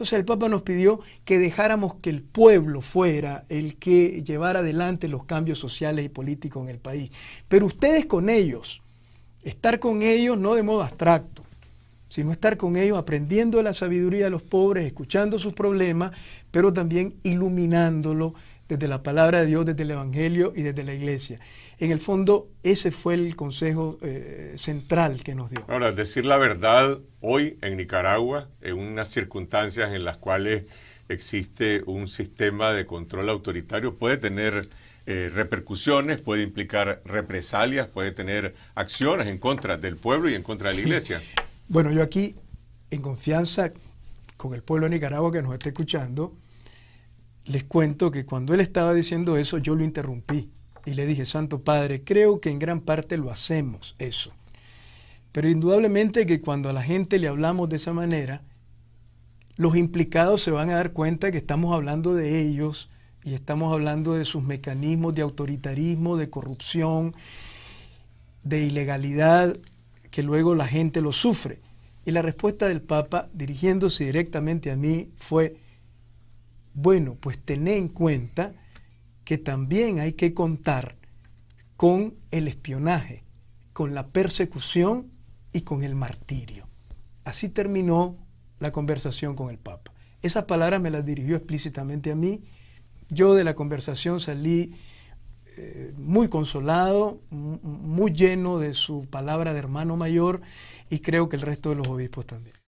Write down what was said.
Entonces el Papa nos pidió que dejáramos que el pueblo fuera el que llevara adelante los cambios sociales y políticos en el país. Pero ustedes con ellos, estar con ellos no de modo abstracto, sino estar con ellos aprendiendo la sabiduría de los pobres, escuchando sus problemas, pero también iluminándolo, desde la palabra de Dios, desde el Evangelio y desde la iglesia. En el fondo, ese fue el consejo eh, central que nos dio. Ahora, decir la verdad hoy en Nicaragua, en unas circunstancias en las cuales existe un sistema de control autoritario, puede tener eh, repercusiones, puede implicar represalias, puede tener acciones en contra del pueblo y en contra de la iglesia. bueno, yo aquí, en confianza con el pueblo de Nicaragua que nos está escuchando, les cuento que cuando él estaba diciendo eso, yo lo interrumpí y le dije, Santo Padre, creo que en gran parte lo hacemos eso. Pero indudablemente que cuando a la gente le hablamos de esa manera, los implicados se van a dar cuenta que estamos hablando de ellos y estamos hablando de sus mecanismos de autoritarismo, de corrupción, de ilegalidad, que luego la gente lo sufre. Y la respuesta del Papa, dirigiéndose directamente a mí, fue, bueno, pues tené en cuenta que también hay que contar con el espionaje, con la persecución y con el martirio. Así terminó la conversación con el Papa. Esas palabras me las dirigió explícitamente a mí. Yo de la conversación salí eh, muy consolado, muy lleno de su palabra de hermano mayor y creo que el resto de los obispos también.